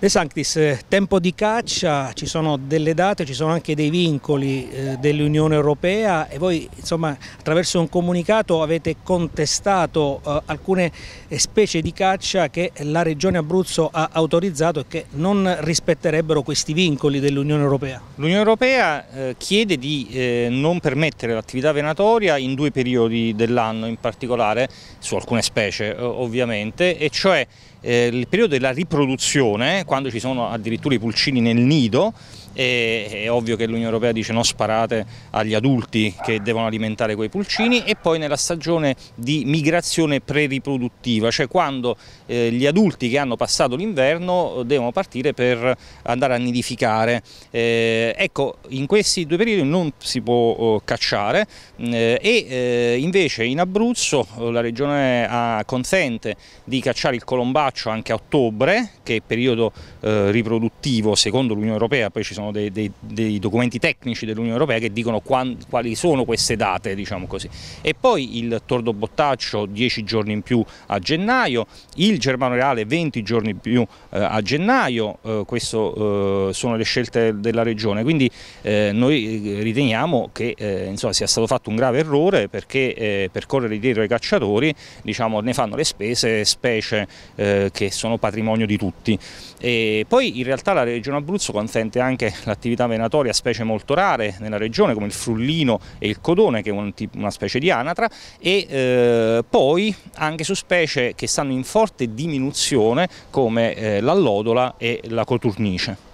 De Sanctis, eh, tempo di caccia, ci sono delle date, ci sono anche dei vincoli eh, dell'Unione Europea e voi insomma, attraverso un comunicato avete contestato eh, alcune specie di caccia che la Regione Abruzzo ha autorizzato e che non rispetterebbero questi vincoli dell'Unione Europea. L'Unione Europea chiede di non permettere l'attività venatoria in due periodi dell'anno in particolare, su alcune specie ovviamente, e cioè eh, il periodo della riproduzione, quando ci sono addirittura i pulcini nel nido, eh, è ovvio che l'Unione Europea dice no sparate agli adulti che devono alimentare quei pulcini e poi nella stagione di migrazione preriproduttiva, cioè quando eh, gli adulti che hanno passato l'inverno eh, devono partire per andare a nidificare. Eh, ecco, in questi due periodi non si può oh, mm, eh, cacciare e eh, invece in Abruzzo la regione ha, consente di cacciare il colombato faccio anche a ottobre, che è periodo eh, riproduttivo secondo l'Unione Europea, poi ci sono dei, dei, dei documenti tecnici dell'Unione Europea che dicono quali sono queste date, diciamo così. E poi il tordobottaccio 10 giorni in più a gennaio, il germano reale 20 giorni in più eh, a gennaio, eh, queste eh, sono le scelte della regione, quindi eh, noi eh, riteniamo che insomma, sia stato fatto un grave errore perché per correre dietro ai cacciatori diciamo, ne fanno le spese, specie eh, eh, che sono patrimonio di tutti. E poi in realtà la regione Abruzzo consente anche l'attività venatoria, specie molto rare nella regione come il frullino e il codone che è un una specie di anatra e eh, poi anche su specie che stanno in forte diminuzione come eh, l'allodola e la coturnice.